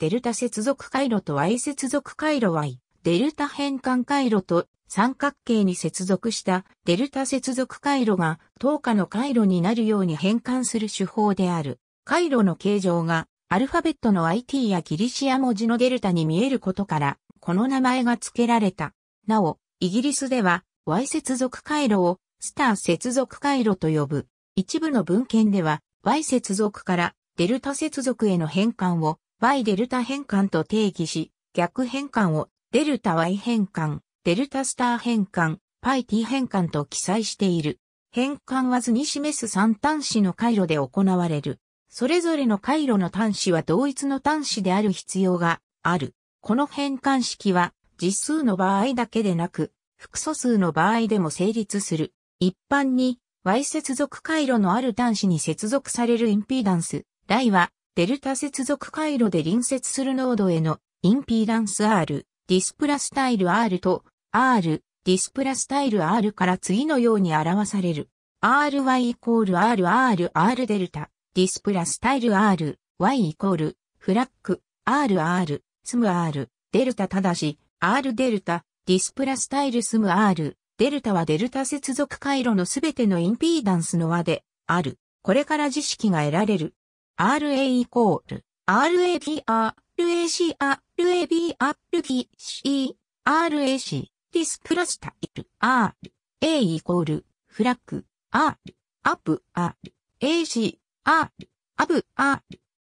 デルタ接続回路と Y 接続回路 Y、デルタ変換回路と三角形に接続したデルタ接続回路が等価の回路になるように変換する手法である。回路の形状がアルファベットの IT やギリシア文字のデルタに見えることから、この名前が付けられた。なお、イギリスでは Y 接続回路をスター接続回路と呼ぶ。一部の文献では Y 接続からデルタ接続への変換を y デルタ変換と定義し、逆変換をデルタ y 変換、デルタスター変換、πt 変換と記載している。変換は図に示す3端子の回路で行われる。それぞれの回路の端子は同一の端子である必要がある。この変換式は実数の場合だけでなく、複素数の場合でも成立する。一般に Y 接続回路のある端子に接続されるインピーダンス、台はデルタ接続回路で隣接するノードへのインピーダンス R、ディスプラスタイル R と R、ディスプラスタイル R から次のように表される。ry イコール RRR デルタ、ディスプラスタイル R、y イコール、フラッグ、RR、スム R、デルタただし、R デルタ、ディスプラスタイルスム R、デルタはデルタ接続回路のすべてのインピーダンスの和で、ある。これから知識が得られる。RA イコール、RAP、RAC、RAB、RPC、RAC、ディスプラスタイル、R、A イコール、フラッグ、R、アップ、R、AC、R、アブ、R、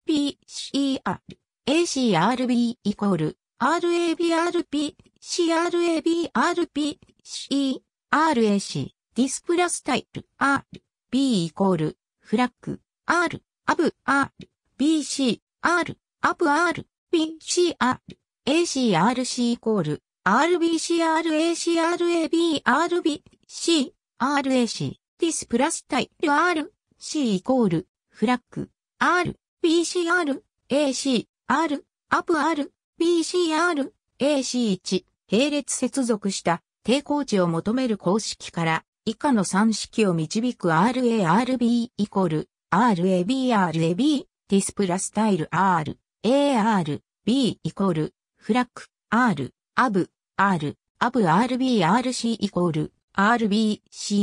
PCR、ACRB イコール、RABRP、CRABRP、C、RAC、ディスプラスタイル、R、B イコール、フラッグ、R、アブ R、BC、R、アブ R、BCR、ACRC イコール、RBCR、ACR、AB、RB、C、RAC、ディスプラスタイル R、C イコール、フラッグ、R、BCR、AC、R、アプ R、BCR、AC1、並列接続した抵抗値を求める公式から以下の3式を導く RARB イコール RAB RAB ディスプラスタイル R AR B イコールフラック R アブ R アブ RBRC イコール RBCRBC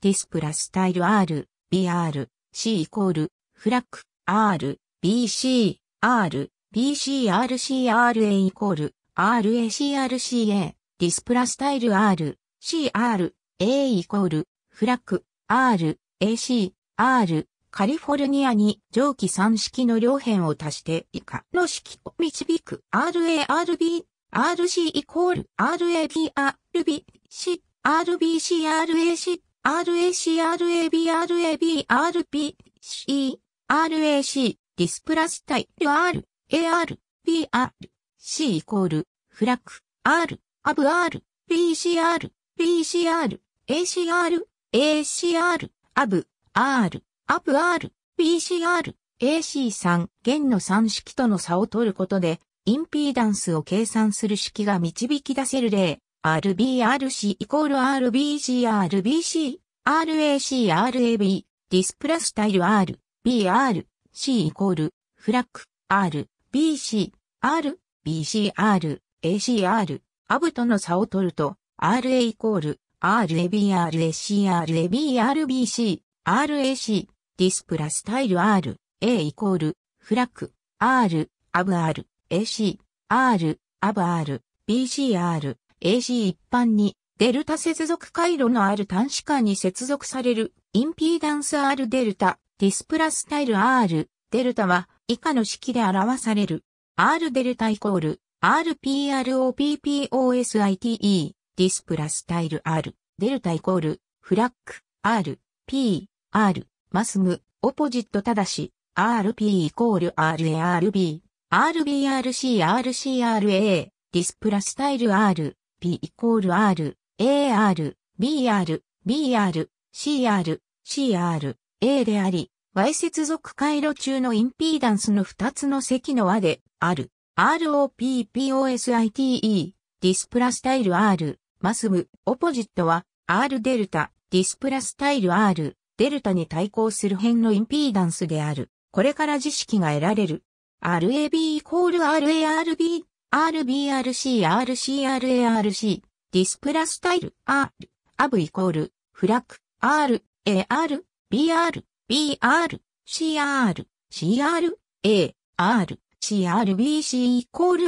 ディスプラスタイル R BR C イコールフラック R BC R BCRCRA イコール RACRCA ディスプラスタイル R CR A イコールフラック R AC R、カリフォルニアに上記3式の両辺を足して以下の式を導く RARB、RC イコール RAB、RB、C、RBC、RAC、RAC、RAB、RAB、RB、C、RAC、ディスプラスタイル R、AR、BR、C イコール、フラック、R、アブ R、BCR、BCR、ACR、ACR、アブ、R、ア p r PCR、AC3、弦の3式との差を取ることで、インピーダンスを計算する式が導き出せる例、RBRC イコール r b c RBC、RAC、RAB、ディスプラスタイル R、BR、C イコール、フラック、R、BC、R、BCR、ACR、アブとの差を取ると、RA イコール、RAB、RAC、RAB、RBC、RAC、ディスプラスタイル R、A イコール、フラック、R、アブ R、AC、R、アブ R、BCR、AC 一般に、デルタ接続回路のある端子間に接続される、インピーダンス R デルタ、ディスプラスタイル R、デルタは、以下の式で表される。R デルタイコール、RPROPPOSITE、ディスプラスタイル R、デルタイコール、フラック、R、P、R、マスム、オポジットただし、RP イコール RARB、RBRC、RCRA、ディスプラスタイル R、P イコール R、AR、BR、BR、CR、CR、A であり、Y 接続回路中のインピーダンスの2つの積の和である。ROPPOSITE、ディスプラスタイル R、マスム、オポジットは、R デルタ、ディスプラスタイル R、デルタに対抗する辺のインピーダンスである。これから知識が得られる。RAB イコール RARB、RBRC、RCRARC、ディスプラスタイル R、a b イコール、フラック R、AR、BR、BR、CR、CR、AR、CRBC イコール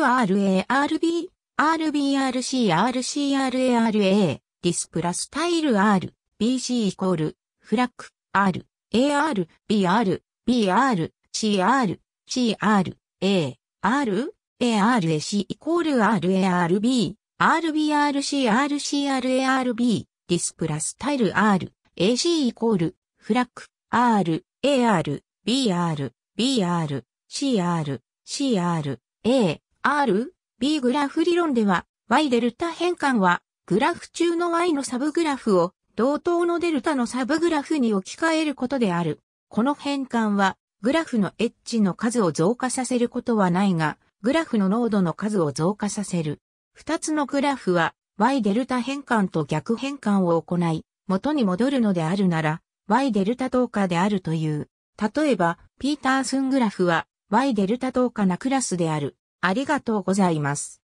RARB、RBRC、RCRARA、ディスプラスタイル R、BC イコール、フラック、R、AR、BR、BR、CR、CR、A、R、ARAC イコール RARB、RBRCRCRARB、ディスプラスタイル R、AC イコール、フラック、R、AR、BR、BR、CR、CR、A、R、B グラフ理論では、Y デルタ変換は、グラフ中の Y のサブグラフを同等のデルタのサブグラフに置き換えることである。この変換は、グラフのエッジの数を増加させることはないが、グラフの濃度の数を増加させる。二つのグラフは、y デルタ変換と逆変換を行い、元に戻るのであるなら、y デルタ等価であるという。例えば、ピータースングラフは、y デルタ等価なクラスである。ありがとうございます。